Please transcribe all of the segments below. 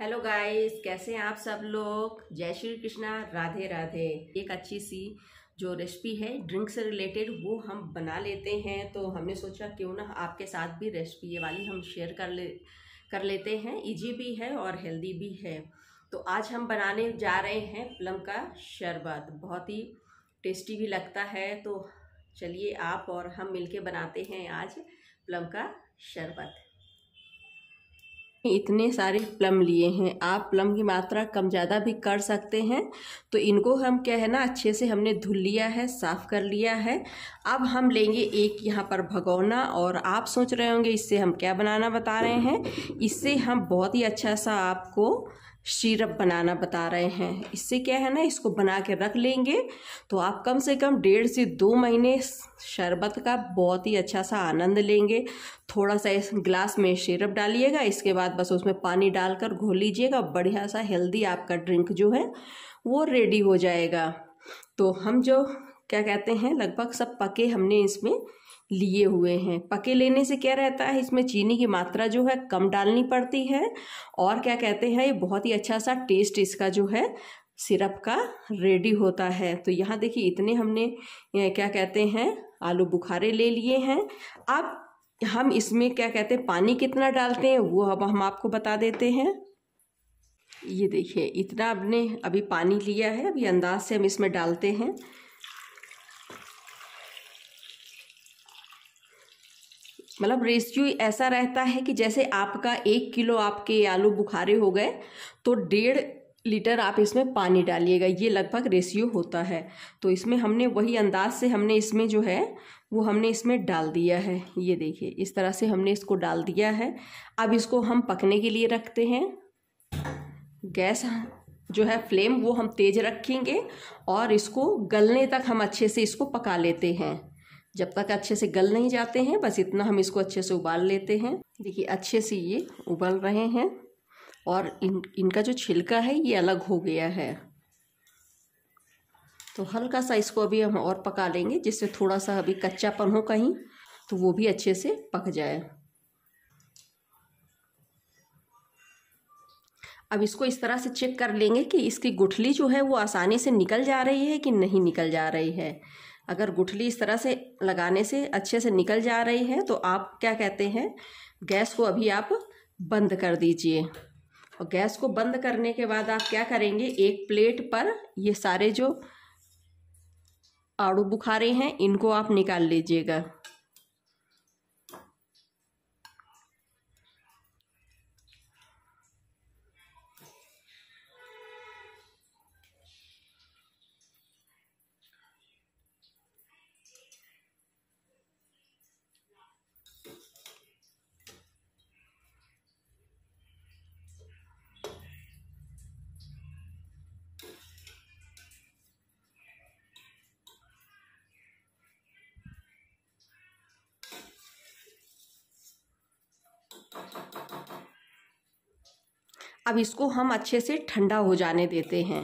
hello guys कैसे हैं आप सब लोग जय श्री कृष्णा राधे राधे एक अच्छी सी जो रेसिपी है ड्रिंक से रिलेटेड वो हम बना लेते हैं तो हमने सोचा क्यों ना आपके साथ भी रेसिपी ये वाली हम शेयर कर ले कर लेते हैं इजी भी है और हेल्दी भी है तो आज हम बनाने जा रहे हैं प्लम का शरबत बहुत ही टेस्टी भी लगता है तो चलिए आप और हम मिलके बनाते हैं आज प्लम का शरबत इतने सारे प्लम लिए हैं आप प्लम की मात्रा कम ज़्यादा भी कर सकते हैं तो इनको हम क्या है ना अच्छे से हमने धुल लिया है साफ़ कर लिया है अब हम लेंगे एक यहाँ पर भगोना और आप सोच रहे होंगे इससे हम क्या बनाना बता रहे हैं इससे हम बहुत ही अच्छा सा आपको शीरप बनाना बता रहे हैं इससे क्या है ना इसको बना के रख लेंगे तो आप कम से कम डेढ़ से दो महीने शरबत का बहुत ही अच्छा सा आनंद लेंगे थोड़ा सा इस ग्लास में शीरप डालिएगा इसके बाद बस उसमें पानी डालकर घोल लीजिएगा बढ़िया सा हेल्दी आपका ड्रिंक जो है वो रेडी हो जाएगा तो हम जो क्या कहते हैं लगभग सब पके हमने इसमें लिए हुए हैं पके लेने से क्या रहता है इसमें चीनी की मात्रा जो है कम डालनी पड़ती है और क्या कहते हैं ये बहुत ही अच्छा सा टेस्ट इसका जो है सिरप का रेडी होता है तो यहाँ देखिए इतने हमने क्या कहते हैं आलू बुखारे ले लिए हैं अब हम इसमें क्या कहते हैं पानी कितना डालते हैं वो अब हम आपको बता देते हैं ये देखिए इतना आपने अभी पानी लिया है अभी अंदाज से हम इसमें डालते हैं मतलब रेशियो ऐसा रहता है कि जैसे आपका एक किलो आपके आलू बुखारे हो गए तो डेढ़ लीटर आप इसमें पानी डालिएगा ये लगभग रेशियो होता है तो इसमें हमने वही अंदाज से हमने इसमें जो है वो हमने इसमें डाल दिया है ये देखिए इस तरह से हमने इसको डाल दिया है अब इसको हम पकने के लिए रखते हैं गैस जो है फ्लेम वो हम तेज़ रखेंगे और इसको गलने तक हम अच्छे से इसको पका लेते हैं जब तक अच्छे से गल नहीं जाते हैं बस इतना हम इसको अच्छे से उबाल लेते हैं देखिए अच्छे से ये उबल रहे हैं और इन इनका जो छिलका है ये अलग हो गया है तो हल्का सा इसको अभी हम और पका लेंगे जिससे थोड़ा सा अभी कच्चापन हो कहीं तो वो भी अच्छे से पक जाए अब इसको इस तरह से चेक कर लेंगे कि इसकी गुठली जो है वो आसानी से निकल जा रही है कि नहीं निकल जा रही है अगर गुठली इस तरह से लगाने से अच्छे से निकल जा रही है तो आप क्या कहते हैं गैस को अभी आप बंद कर दीजिए और गैस को बंद करने के बाद आप क्या करेंगे एक प्लेट पर ये सारे जो आड़ू बुखारे हैं इनको आप निकाल लीजिएगा अब इसको हम अच्छे से ठंडा हो जाने देते हैं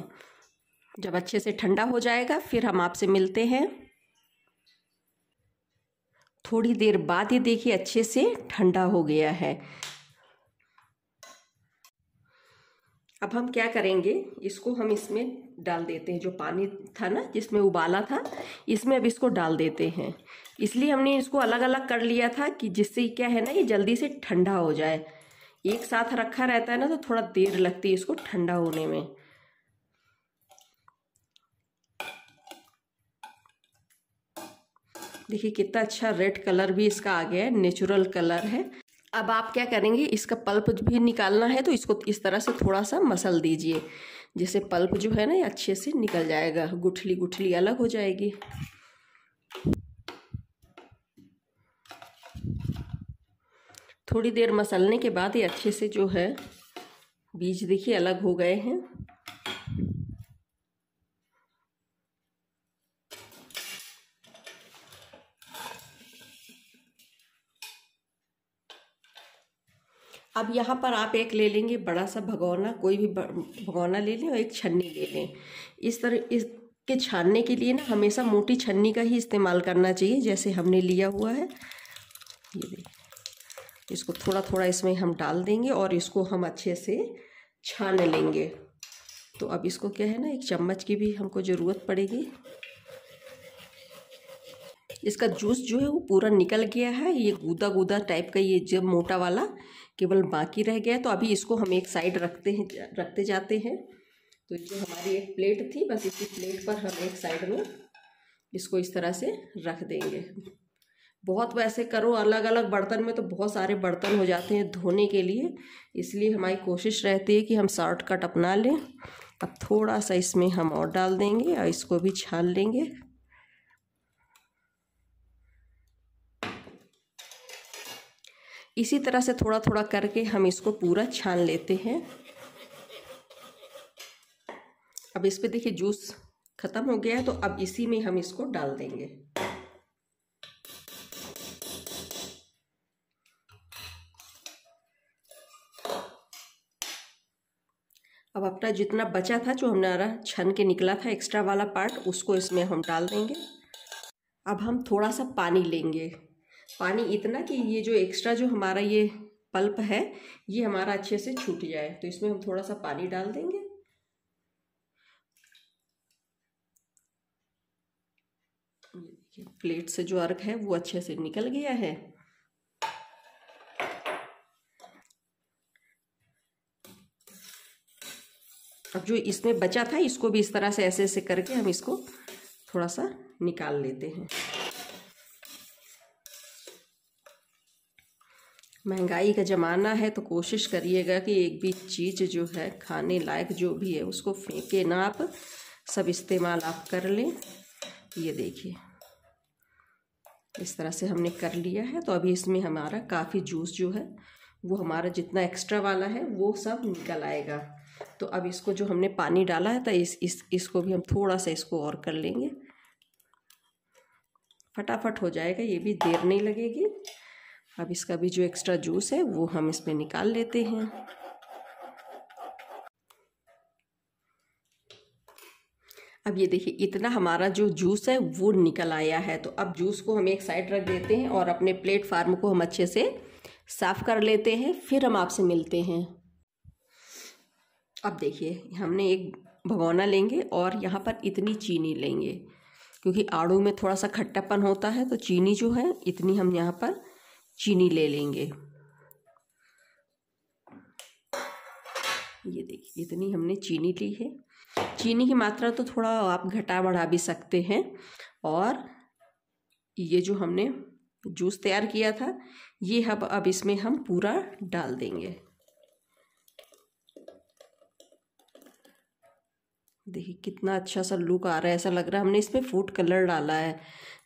जब अच्छे से ठंडा हो जाएगा फिर हम आपसे मिलते हैं थोड़ी देर बाद ये देखिए अच्छे से ठंडा हो गया है अब हम क्या करेंगे इसको हम इसमें डाल देते हैं जो पानी था ना जिसमें उबाला था इसमें अब इसको डाल देते हैं इसलिए हमने इसको अलग अलग कर लिया था कि जिससे क्या है ना ये जल्दी से ठंडा हो जाए एक साथ रखा रहता है ना तो थोड़ा देर लगती है इसको ठंडा होने में देखिए कितना अच्छा रेड कलर भी इसका आ गया है नेचुरल कलर है अब आप क्या करेंगे इसका पल्प भी निकालना है तो इसको इस तरह से थोड़ा सा मसल दीजिए जैसे पल्प जो है ना अच्छे से निकल जाएगा गुठली गुठली अलग हो जाएगी थोड़ी देर मसलने के बाद ये अच्छे से जो है बीज देखिए अलग हो गए हैं अब यहाँ पर आप एक ले लेंगे बड़ा सा भगोना कोई भी भगोना ले लें और एक छन्नी ले लें इस तरह इसके छानने के लिए ना हमेशा मोटी छन्नी का ही इस्तेमाल करना चाहिए जैसे हमने लिया हुआ है ये देखिए इसको थोड़ा थोड़ा इसमें हम डाल देंगे और इसको हम अच्छे से छान लेंगे तो अब इसको क्या है ना एक चम्मच की भी हमको ज़रूरत पड़ेगी इसका जूस जो है वो पूरा निकल गया है ये गूदा गूदा टाइप का ये जब मोटा वाला केवल बाकी रह गया तो अभी इसको हम एक साइड रखते हैं रखते जाते हैं तो जो हमारी एक प्लेट थी बस इसी प्लेट पर हम एक साइड में इसको इस तरह से रख देंगे बहुत वैसे करो अलग अलग बर्तन में तो बहुत सारे बर्तन हो जाते हैं धोने के लिए इसलिए हमारी कोशिश रहती है कि हम शॉर्टकट अपना लें अब थोड़ा सा इसमें हम और डाल देंगे और इसको भी छान लेंगे इसी तरह से थोड़ा थोड़ा करके हम इसको पूरा छान लेते हैं अब इस पर देखिए जूस ख़त्म हो गया है तो अब इसी में हम इसको डाल देंगे अब अपना जितना बचा था जो हमारा छन के निकला था एक्स्ट्रा वाला पार्ट उसको इसमें हम डाल देंगे अब हम थोड़ा सा पानी लेंगे पानी इतना कि ये जो एक्स्ट्रा जो हमारा ये पल्प है ये हमारा अच्छे से छूट जाए तो इसमें हम थोड़ा सा पानी डाल देंगे प्लेट से जो अर्क है वो अच्छे से निकल गया है अब जो इसमें बचा था इसको भी इस तरह से ऐसे ऐसे करके हम इसको थोड़ा सा निकाल लेते हैं महंगाई का ज़माना है तो कोशिश करिएगा कि एक भी चीज़ जो है खाने लायक जो भी है उसको फेंके ना आप सब इस्तेमाल आप कर लें ये देखिए इस तरह से हमने कर लिया है तो अभी इसमें हमारा काफ़ी जूस जो है वो हमारा जितना एक्स्ट्रा वाला है वो सब निकल आएगा तो अब इसको जो हमने पानी डाला है तो इस इस इसको भी हम थोड़ा सा इसको और कर लेंगे फटाफट हो जाएगा ये भी देर नहीं लगेगी अब इसका भी जो एक्स्ट्रा जूस है वो हम इसमें निकाल लेते हैं अब ये देखिए इतना हमारा जो जूस है वो निकल आया है तो अब जूस को हम एक साइड रख देते हैं और अपने प्लेटफार्म को हम अच्छे से साफ़ कर लेते हैं फिर हम आपसे मिलते हैं अब देखिए हमने एक भगोना लेंगे और यहाँ पर इतनी चीनी लेंगे क्योंकि आड़ू में थोड़ा सा खट्टापन होता है तो चीनी जो है इतनी हम यहाँ पर चीनी ले लेंगे ये देखिए इतनी हमने चीनी ली है चीनी की मात्रा तो थोड़ा आप घटा बढ़ा भी सकते हैं और ये जो हमने जूस तैयार किया था ये हम अब इसमें हम पूरा डाल देंगे देखिए कितना अच्छा सा लुक आ रहा है ऐसा लग रहा है हमने इसमें फूड कलर डाला है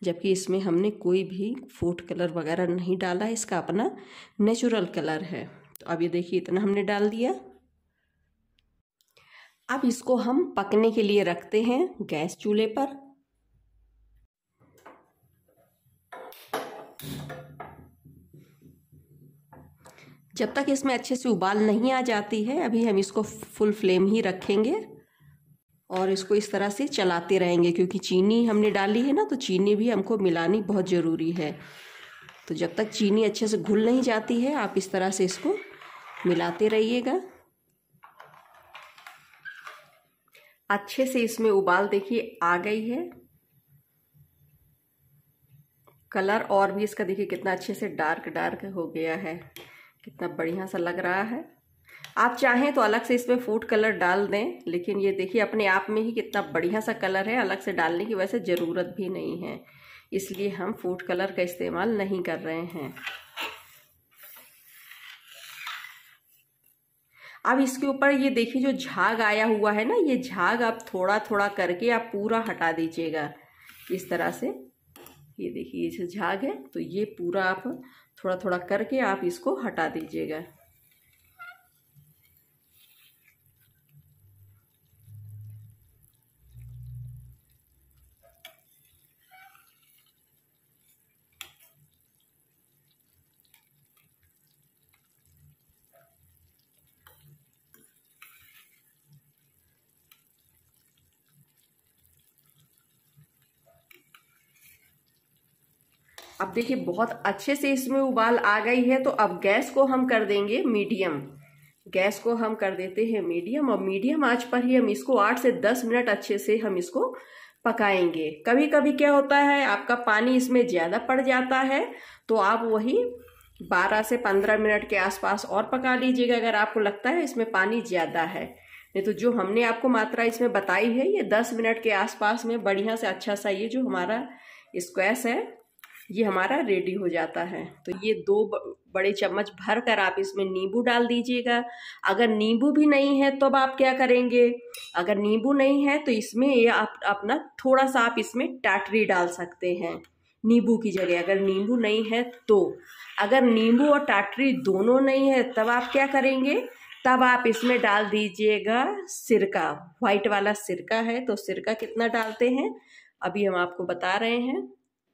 जबकि इसमें हमने कोई भी फूड कलर वगैरह नहीं डाला है इसका अपना नेचुरल कलर है तो अब ये देखिए इतना हमने डाल दिया अब इसको हम पकने के लिए रखते हैं गैस चूल्हे पर जब तक इसमें अच्छे से उबाल नहीं आ जाती है अभी हम इसको फुल फ्लेम ही रखेंगे और इसको इस तरह से चलाते रहेंगे क्योंकि चीनी हमने डाली है ना तो चीनी भी हमको मिलानी बहुत ज़रूरी है तो जब तक चीनी अच्छे से घुल नहीं जाती है आप इस तरह से इसको मिलाते रहिएगा अच्छे से इसमें उबाल देखिए आ गई है कलर और भी इसका देखिए कितना अच्छे से डार्क डार्क हो गया है कितना बढ़िया सा लग रहा है आप चाहें तो अलग से इसमें फूड कलर डाल दें लेकिन ये देखिए अपने आप में ही कितना बढ़िया सा कलर है अलग से डालने की वैसे ज़रूरत भी नहीं है इसलिए हम फूड कलर का इस्तेमाल नहीं कर रहे हैं अब इसके ऊपर ये देखिए जो झाग आया हुआ है ना ये झाग आप थोड़ा थोड़ा करके आप पूरा हटा दीजिएगा इस तरह से ये देखिए ये झाग है तो ये पूरा आप थोड़ा थोड़ा करके आप इसको हटा दीजिएगा अब देखिए बहुत अच्छे से इसमें उबाल आ गई है तो अब गैस को हम कर देंगे मीडियम गैस को हम कर देते हैं मीडियम और मीडियम आंच पर ही हम इसको आठ से दस मिनट अच्छे से हम इसको पकाएंगे कभी कभी क्या होता है आपका पानी इसमें ज़्यादा पड़ जाता है तो आप वही बारह से पंद्रह मिनट के आसपास और पका लीजिएगा अगर आपको लगता है इसमें पानी ज़्यादा है नहीं तो जो हमने आपको मात्रा इसमें बताई है ये दस मिनट के आसपास में बढ़िया से अच्छा सा ये जो हमारा स्क्वैश है ये हमारा रेडी हो जाता है तो ये दो बड़े चम्मच भर कर आप इसमें नींबू डाल दीजिएगा अगर नींबू भी नहीं है तो अब आप क्या करेंगे अगर नींबू नहीं है तो इसमें ये आप अपना थोड़ा सा आप इसमें टाटरी डाल सकते हैं नींबू की जगह अगर नींबू नहीं है तो अगर नींबू और टाटरी दोनों नहीं है तब आप क्या करेंगे तब आप इसमें डाल दीजिएगा सिरका वाइट वाला सिरका है तो सिरका कितना डालते हैं अभी हम आपको बता रहे हैं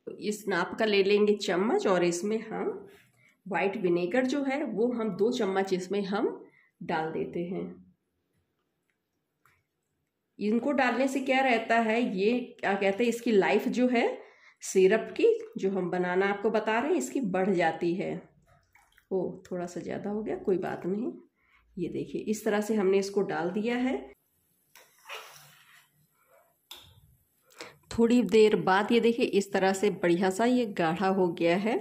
तो इस नाप का ले लेंगे चम्मच और इसमें हम वाइट विनेगर जो है वो हम दो चम्मच इसमें हम डाल देते हैं इनको डालने से क्या रहता है ये क्या कहते हैं इसकी लाइफ जो है सिरप की जो हम बनाना आपको बता रहे हैं इसकी बढ़ जाती है ओ थोड़ा सा ज़्यादा हो गया कोई बात नहीं ये देखिए इस तरह से हमने इसको डाल दिया है थोड़ी देर बाद ये देखिए इस तरह से बढ़िया सा ये गाढ़ा हो गया है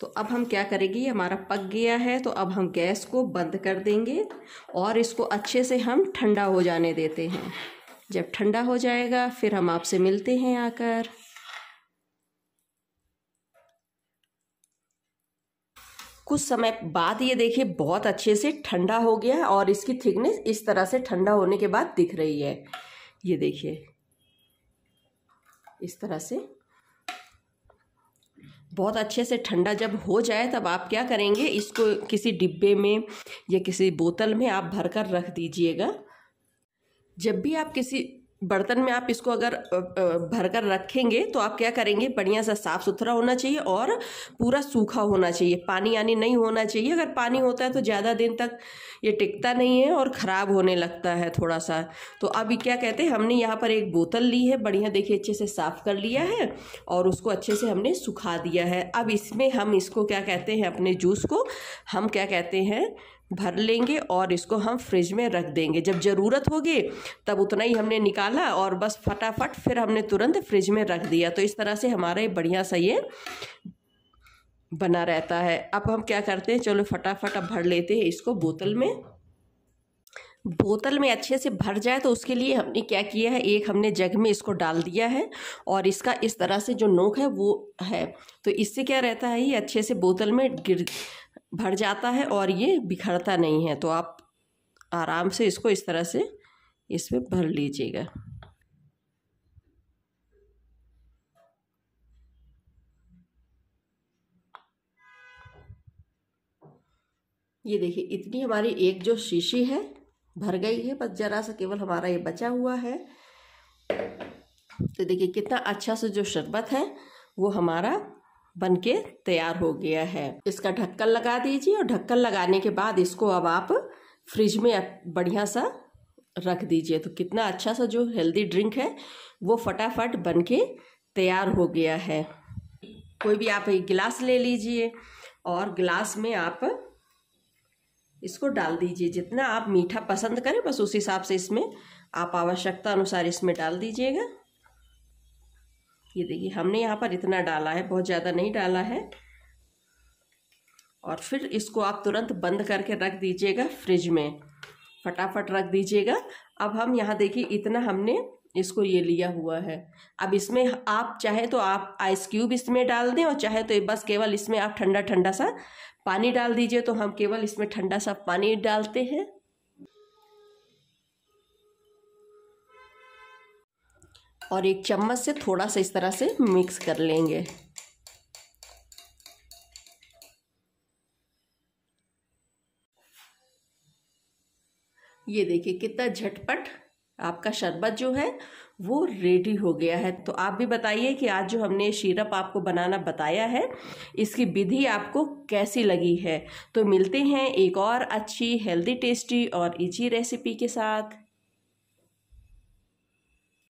तो अब हम क्या करेंगे ये हमारा पक गया है तो अब हम गैस को बंद कर देंगे और इसको अच्छे से हम ठंडा हो जाने देते हैं जब ठंडा हो जाएगा फिर हम आपसे मिलते हैं आकर कुछ समय बाद ये देखिए बहुत अच्छे से ठंडा हो गया और इसकी थिकनेस इस तरह से ठंडा होने के बाद दिख रही है ये देखिए इस तरह से बहुत अच्छे से ठंडा जब हो जाए तब आप क्या करेंगे इसको किसी डिब्बे में या किसी बोतल में आप भर कर रख दीजिएगा जब भी आप किसी बर्तन में आप इसको अगर भर कर रखेंगे तो आप क्या करेंगे बढ़िया सा साफ सुथरा होना चाहिए और पूरा सूखा होना चाहिए पानी यानी नहीं होना चाहिए अगर पानी होता है तो ज़्यादा दिन तक ये टिकता नहीं है और ख़राब होने लगता है थोड़ा सा तो अब क्या कहते हैं हमने यहाँ पर एक बोतल ली है बढ़िया देखिए अच्छे से साफ़ कर लिया है और उसको अच्छे से हमने सुखा दिया है अब इसमें हम इसको क्या कहते हैं अपने जूस को हम क्या कहते हैं भर लेंगे और इसको हम फ्रिज में रख देंगे जब ज़रूरत होगी तब उतना ही हमने निकाला और बस फटाफट फिर हमने तुरंत फ्रिज में रख दिया तो इस तरह से हमारा ये बढ़िया सा ये बना रहता है अब हम क्या करते हैं चलो फटाफट अब भर लेते हैं इसको बोतल में बोतल में अच्छे से भर जाए तो उसके लिए हमने क्या किया है एक हमने जग में इसको डाल दिया है और इसका इस तरह से जो नोक है वो है तो इससे क्या रहता है ये अच्छे से बोतल में गिर भर जाता है और ये बिखरता नहीं है तो आप आराम से इसको इस तरह से इसमें भर लीजिएगा ये देखिए इतनी हमारी एक जो शीशी है भर गई है बस जरा सा केवल हमारा ये बचा हुआ है तो देखिए कितना अच्छा से जो शरबत है वो हमारा बनके तैयार हो गया है इसका ढक्कन लगा दीजिए और ढक्कन लगाने के बाद इसको अब आप फ्रिज में बढ़िया सा रख दीजिए तो कितना अच्छा सा जो हेल्दी ड्रिंक है वो फटाफट बनके तैयार हो गया है कोई भी आप एक गिलास ले लीजिए और गिलास में आप इसको डाल दीजिए जितना आप मीठा पसंद करें बस उस हिसाब से इसमें आप आवश्यकता अनुसार इसमें डाल दीजिएगा ये देखिए हमने यहाँ पर इतना डाला है बहुत ज़्यादा नहीं डाला है और फिर इसको आप तुरंत बंद करके रख दीजिएगा फ्रिज में फटाफट रख दीजिएगा अब हम यहाँ देखिए इतना हमने इसको ये लिया हुआ है अब इसमें आप चाहे तो आप आइस क्यूब इसमें डाल दें और चाहे तो बस केवल इसमें आप ठंडा ठंडा सा पानी डाल दीजिए तो हम केवल इसमें ठंडा सा पानी डालते हैं और एक चम्मच से थोड़ा सा इस तरह से मिक्स कर लेंगे ये देखिए कितना झटपट आपका शरबत जो है वो रेडी हो गया है तो आप भी बताइए कि आज जो हमने शीरप आपको बनाना बताया है इसकी विधि आपको कैसी लगी है तो मिलते हैं एक और अच्छी हेल्दी टेस्टी और इजी रेसिपी के साथ